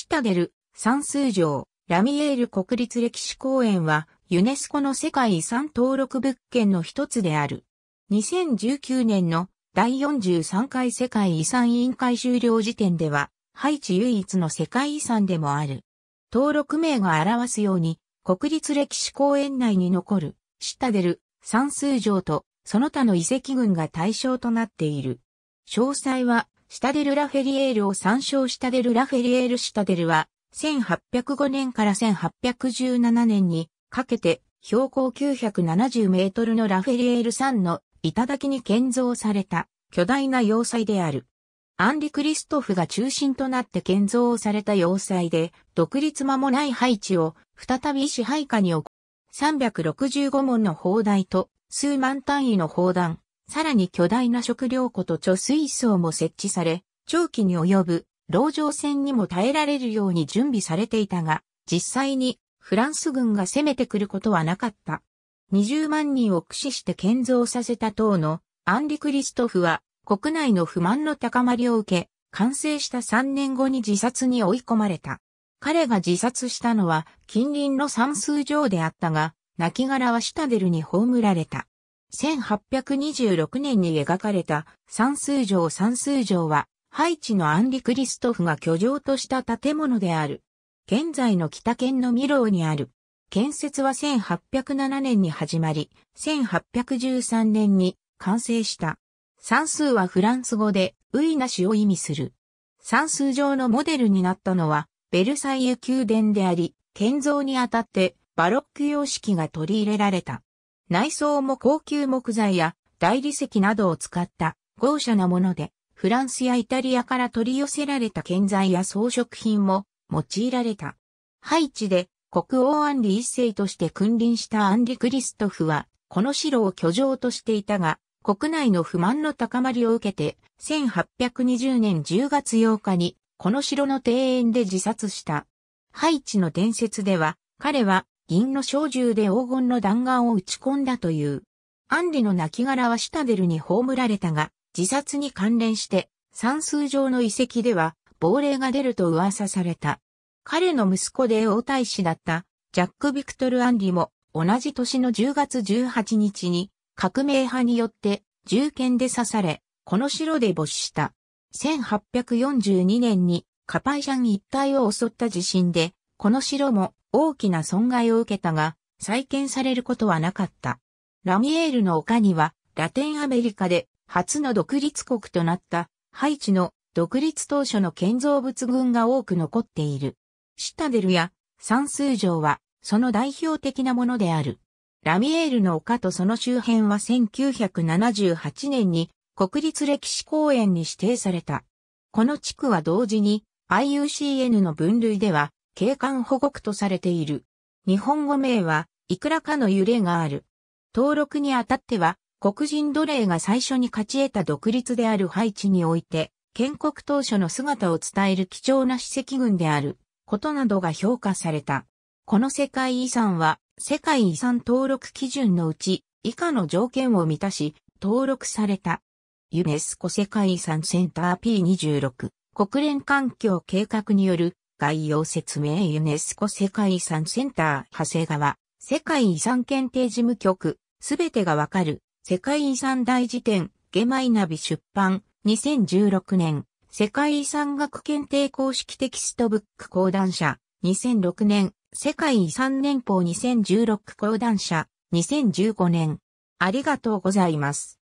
シタデル、算数城、ラミエール国立歴史公園は、ユネスコの世界遺産登録物件の一つである。2019年の第43回世界遺産委員会終了時点では、ハイチ唯一の世界遺産でもある。登録名が表すように、国立歴史公園内に残る、シタデル、算数城と、その他の遺跡群が対象となっている。詳細は、シタデル・ラフェリエールを参照シタデル・ラフェリエール・シタデルは、1805年から1817年にかけて標高970メートルのラフェリエール山の頂に建造された巨大な要塞である。アンリ・クリストフが中心となって建造された要塞で、独立間もない配置を再び支配下に置く。365門の砲台と数万単位の砲弾、さらに巨大な食料庫と貯水槽も設置され、長期に及ぶ、籠城戦にも耐えられるように準備されていたが、実際にフランス軍が攻めてくることはなかった。20万人を駆使して建造させた塔のアンリ・クリストフは国内の不満の高まりを受け、完成した3年後に自殺に追い込まれた。彼が自殺したのは近隣の算数上であったが、亡骸はシタデルに葬られた。1826年に描かれた三数城三数城は、ハイチのアンリ・クリストフが居城とした建物である。現在の北県のミローにある。建設は1807年に始まり、1813年に完成した。算数はフランス語で、ウイなしを意味する。算数上のモデルになったのは、ベルサイユ宮殿であり、建造にあたって、バロック様式が取り入れられた。内装も高級木材や大理石などを使った豪奢なもので、フランスやイタリアから取り寄せられた建材や装飾品も用いられた。ハイチで国王アンリ一世として君臨したアンリ・クリストフは、この城を居城としていたが、国内の不満の高まりを受けて、1820年10月8日に、この城の庭園で自殺した。ハイチの伝説では、彼は銀の小銃で黄金の弾丸を撃ち込んだという。アンリの亡骸はシタデルに葬られたが、自殺に関連して、算数上の遺跡では、亡霊が出ると噂された。彼の息子で王太子だった、ジャック・ビクトル・アンリも、同じ年の10月18日に、革命派によって、銃剣で刺され、この城で没した。1842年に、カパイシャン一帯を襲った地震で、この城も大きな損害を受けたが、再建されることはなかった。ラミエールの丘には、ラテンアメリカで初の独立国となったハイチの独立当初の建造物群が多く残っている。シタデルや算数城はその代表的なものである。ラミエールの丘とその周辺は1978年に国立歴史公園に指定された。この地区は同時に IUCN の分類では景観保護区とされている。日本語名はいくらかの揺れがある。登録にあたっては、黒人奴隷が最初に勝ち得た独立であるハイチにおいて、建国当初の姿を伝える貴重な史跡群である、ことなどが評価された。この世界遺産は、世界遺産登録基準のうち、以下の条件を満たし、登録された。ユネスコ世界遺産センター P26、国連環境計画による概要説明ユネスコ世界遺産センター長谷川世界遺産検定事務局すべてがわかる世界遺産大辞典ゲマイナビ出版2016年世界遺産学検定公式テキストブック講談社2006年世界遺産年報2016講談社2015年ありがとうございます。